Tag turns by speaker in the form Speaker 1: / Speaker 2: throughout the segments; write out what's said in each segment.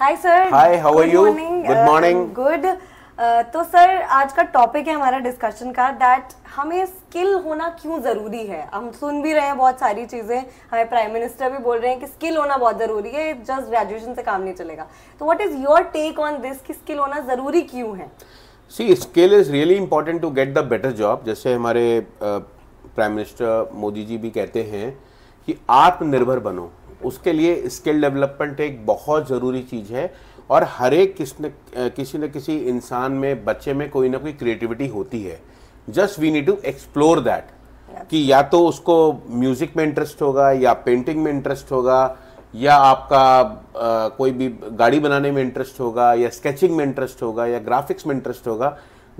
Speaker 1: Hi sir hi how are you good morning good तो sir आज का topic है हमारा डिस्कशन का दैट हमें स्किल होना क्यों ज़रूरी है हम सुन भी रहे हैं बहुत सारी चीज़ें हमें प्राइम मिनिस्टर भी बोल रहे हैं कि स्किल होना बहुत ज़रूरी है जस्ट ग्रेजुएशन से काम नहीं चलेगा तो what is your take on this कि स्किल होना ज़रूरी क्यों है
Speaker 2: see skill is really important to get the better job जैसे हमारे prime uh, minister Modi ji भी कहते हैं कि आत्मनिर्भर बनो उसके लिए स्किल डेवलपमेंट एक बहुत ज़रूरी चीज़ है और हर एक किसने किसी न किसी इंसान में बच्चे में कोई ना कोई क्रिएटिविटी होती है just we need to explore that कि या तो उसको म्यूज़िक में इंटरेस्ट होगा या पेंटिंग में इंटरेस्ट होगा या आपका आ, कोई भी गाड़ी बनाने में इंटरेस्ट होगा या स्केचिंग में इंटरेस्ट होगा या ग्राफिक्स में इंटरेस्ट होगा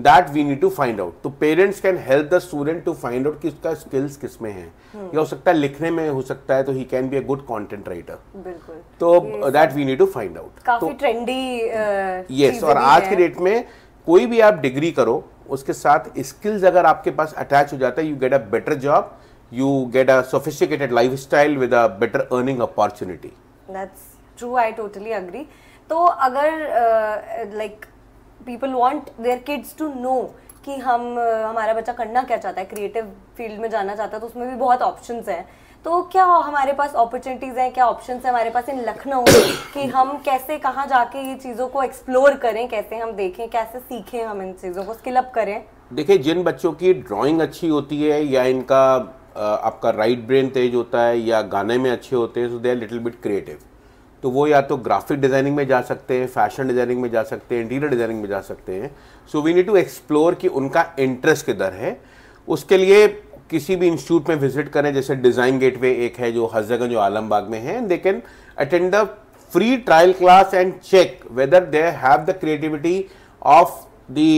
Speaker 2: that we need to find out तो parents can help the student to find out कि उसका स्किल्स किस में है hmm. हम्म। या हो सकता है लिखने में हो सकता है तो he can be a good content writer तो that we need to find out
Speaker 1: काफी ट्रेंडी uh, यस और आज के डेट
Speaker 2: में कोई भी आप डिग्री करो उसके साथ स्किल्स अगर आपके पास अटैच हो जाता है you get a better job you get a sophisticated life style with a better earning opportunity
Speaker 1: that's true I totally agree तो अगर like uh, like, people want their kids to know कि हम हमारा बच्चा करना क्या चाहता है क्रिएटिव फील्ड में जाना चाहता है तो उसमें भी बहुत ऑप्शन हैं तो क्या हमारे पास अपॉर्चुनिटीज़ हैं क्या ऑप्शन हैं हमारे पास इन लखनऊ कि हम कैसे कहाँ जाके ये चीज़ों को एक्सप्लोर करें कैसे हम देखें कैसे सीखें हम इन चीज़ों को स्किल अप करें
Speaker 2: देखिए जिन बच्चों की ड्राइंग अच्छी होती है या इनका आपका राइट ब्रेन तेज होता है या गाने में अच्छे होते हैं so they are little bit creative तो वो या तो ग्राफिक डिज़ाइनिंग में जा सकते हैं फैशन डिज़ाइनिंग में जा सकते हैं इंटीरियर डिज़ाइनिंग में जा सकते हैं so we need to explore कि उनका इंटरेस्ट किधर है उसके लिए किसी भी इंस्टीट्यूट में विजिट करें जैसे डिज़ाइन गेटवे एक है जो हजरगंज और आलमबाग में है they can attend the free trial class and check whether they have the creativity of the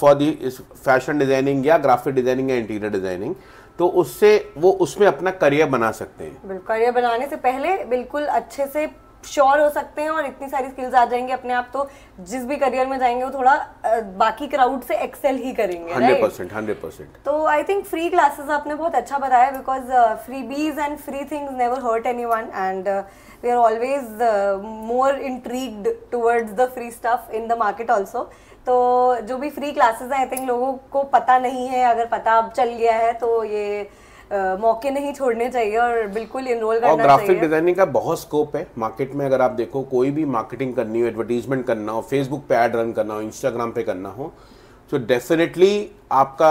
Speaker 2: for the fashion designing या ग्राफिक डिज़ाइनिंग या इंटीरियर डिज़ाइनिंग तो उससे वो उसमें अपना करियर बना सकते हैं
Speaker 1: करियर बनाने से पहले बिल्कुल अच्छे से श्योर हो सकते हैं और इतनी सारी स्किल्स आ जाएंगे अपने आप तो जिस भी करियर में जाएंगे वो थोड़ा बाकी क्राउड से एक्सेल ही करेंगे तो आई थिंक फ्री क्लासेस आपने बहुत अच्छा बताया because freebies and free things never hurt anyone and we are always more intrigued towards the free stuff in the market also तो जो भी फ्री क्लासेस हैं आई थिंक लोगों को पता नहीं है अगर पता अब चल गया है तो ये मौके नहीं छोड़ने चाहिए और बिल्कुल इनरोल करना और ग्राफिक
Speaker 2: डिजाइनिंग का बहुत स्कोप है मार्केट में अगर आप देखो कोई भी मार्केटिंग करनी हो एडवर्टीजमेंट करना हो फेसबुक पे एड रन करना हो इंस्टाग्राम पे करना हो तो डेफिनेटली आपका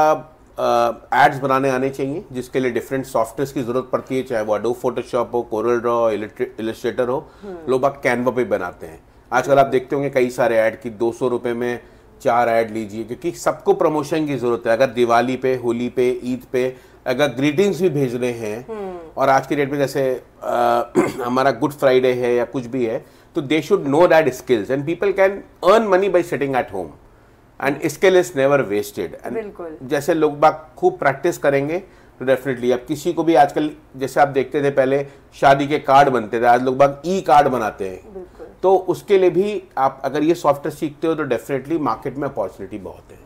Speaker 2: एड्स uh, बनाने आने चाहिए जिसके लिए डिफरेंट सॉफ्टवेयर की जरूरत पड़ती है चाहे वो अडो फोटोशॉप हो कोरल ड्रॉ इलिस्ट्रेटर हो हम्म। लोग आप कैनवा पे बनाते हैं आजकल आप देखते होंगे कई सारे ऐड की दो सौ रुपये में चार ऐड लीजिए क्योंकि सबको प्रमोशन की ज़रूरत है अगर दिवाली पे होली पे ईद पे अगर ग्रीटिंग्स भी भेज रहे हैं हम्म। और आज की डेट में जैसे आ, हमारा गुड फ्राइडे है या कुछ भी है तो they should know that skills and people can earn money by setting at home and skill is never wasted and जैसे लोग बाग खूब प्रैक्टिस करेंगे तो डेफिनेटली अब किसी को भी आजकल जैसे आप देखते थे पहले शादी के कार्ड बनते थे आज लोग बाग ई कार्ड बनाते हैं तो उसके लिए भी आप अगर ये सॉफ्टवेयर सीखते हो तो डेफिनेटली मार्केट में अपॉर्चुनिटी बहुत है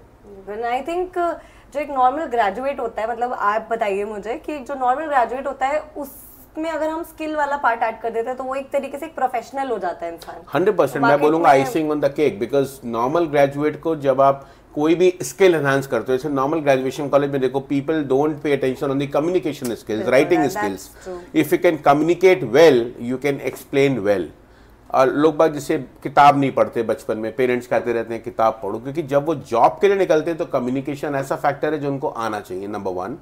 Speaker 1: आई थिंक uh, जो एक नॉर्मल ग्रेजुएट होता है मतलब आप बताइए मुझे कि जो नॉर्मल ग्रेजुएट होता है उसमें अगर हम स्किल वाला पार्ट ऐड कर देते हैं तो वो एक तरीके से एक प्रोफेशनल हो जाता है इंसान
Speaker 2: हंड्रेड परसेंट मैं बोलूंगा icing on the cake because normal graduate को जब आप कोई भी स्किल एनहांस करते हो जैसे नॉर्मल ग्रेजुएशन कॉलेज में देखो people don't pay attention on the communication skills writing skills if you can communicate well you can explain well लोग बाग जिसे किताब नहीं पढ़ते बचपन में पेरेंट्स कहते रहते हैं किताब पढ़ो क्योंकि जब वो जॉब के लिए निकलते हैं तो कम्युनिकेशन ऐसा फैक्टर है जो उनको आना चाहिए नंबर वन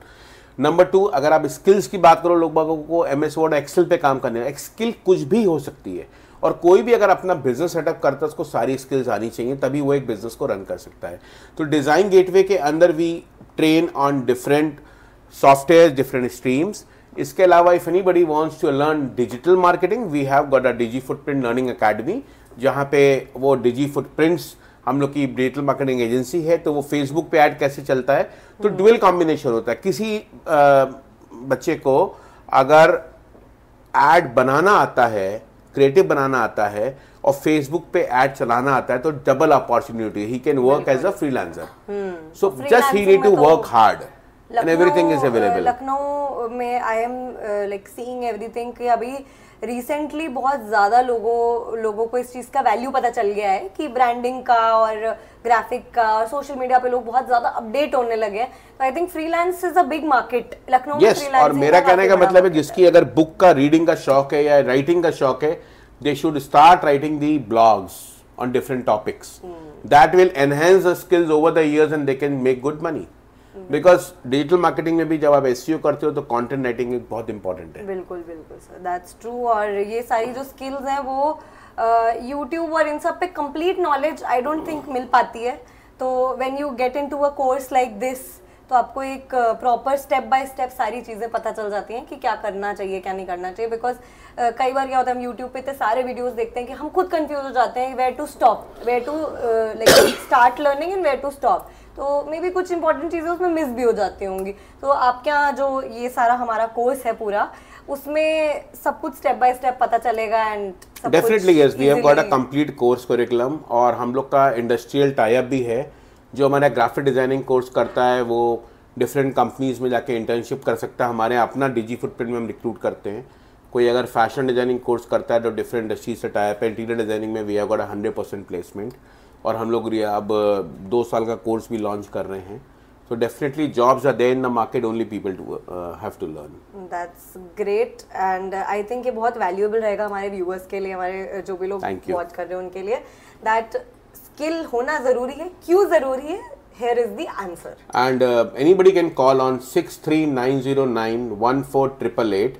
Speaker 2: नंबर टू अगर आप स्किल्स की बात करो लोग बागों को एम एस वर्ड एक्सेल पे काम करने स्किल कुछ भी हो सकती है और कोई भी अगर अपना बिजनेस सेटअप करता है उसको सारी स्किल्स आनी चाहिए तभी वो एक बिजनेस को रन कर सकता है तो डिज़ाइन गेटवे के अंदर we train on different software different streams इसके अलावा if anybody wants to learn digital marketing we have got a Digi Footprint Learning Academy जहाँ पे वो डिजी फुटप्रिंट्स हम लोग की डिजिटल मार्केटिंग एजेंसी है तो वो फेसबुक पे ऐड कैसे चलता है तो डुअल कॉम्बिनेशन हम्म। होता है किसी आ, बच्चे को अगर एड बनाना आता है क्रिएटिव बनाना आता है और फेसबुक पे एड चलाना आता है तो double opportunity he can work as a freelancer so just he need to work hard and everything is available.
Speaker 1: Lucknow में I am like seeing everything कि अभी रिसेंटली बहुत ज़्यादा लोगों लोगों को इस चीज़ का वैल्यू पता चल गया है कि ब्रांडिंग का और ग्राफिक का और सोशल मीडिया पे लोग बहुत ज़्यादा अपडेट होने लगे हैं तो I think freelance is a big market Lucknow yes, और मेरा कहने का
Speaker 2: मतलब है जिसकी अगर बुक का रीडिंग का शौक है या राइटिंग का शौक है they should start writing the blogs on different topics that will enhance the skills over the years and they can make good money because digital marketing में भी जब आप एस e करते हो तो कॉन्टेंट राइटिंग बहुत इंपॉर्टेंट
Speaker 1: है बिल्कुल बिल्कुल सर दैट्स ट्रू और ये सारी जो स्किल्स हैं वो यूट्यूब uh, और इन सब पे complete knowledge I don't think मिल पाती है तो when you get into a course like this तो आपको एक प्रॉपर स्टेप बाय स्टेप सारी चीज़ें पता चल जाती हैं कि क्या करना चाहिए क्या नहीं करना चाहिए बिकॉज कई बार क्या होता है हम यूट्यूब पे इतने सारे वीडियोस देखते हैं कि हम खुद कंफ्यूज हो जाते हैं where to stop where to like start learning and where to stop तो मे भी कुछ इंपॉर्टेंट चीज़ें उसमें मिस भी हो जाती होंगी तो आपके यहाँ जो ये सारा हमारा कोर्स है पूरा उसमें सब कुछ स्टेप बाय स्टेप पता चलेगा and definitely yes we have got a
Speaker 2: complete course curriculum और हम लोग का इंडस्ट्रियल टाइप भी है जो हमारा ग्राफिक डिज़ाइनिंग कोर्स करता है वो डिफरेंट कंपनीज में जाके इंटर्नशिप कर सकता है हमारे अपना डिजी फुटप्रिंट में हम रिक्रूट करते हैं कोई अगर फैशन डिज़ाइनिंग कोर्स करता है तो डिफरेंट इंडस्ट्रीज से टाइप है इंटीरियर डिज़ाइनिंग में we have got hundred percent placement और हम लोग अब दो साल का कोर्स भी लॉन्च कर रहे हैं so definitely jobs are there in the market only people to uh, have to learn
Speaker 1: that's great and uh, i think ye bahut valuable rahega hamare viewers ke liye hamare jo bhi log watch kar rahe hain unke liye that skill hona zaruri hai kyun zaruri hai here is the
Speaker 2: answer and uh, anybody can call on 639091488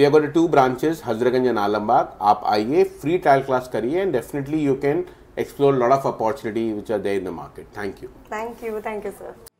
Speaker 2: we have got two branches hazraganj and alambagh aap aaiye free trial class kariye and definitely you can uh, explore a lot of opportunity which are there in the market. Thank you.
Speaker 1: Thank you. Thank you,
Speaker 2: sir.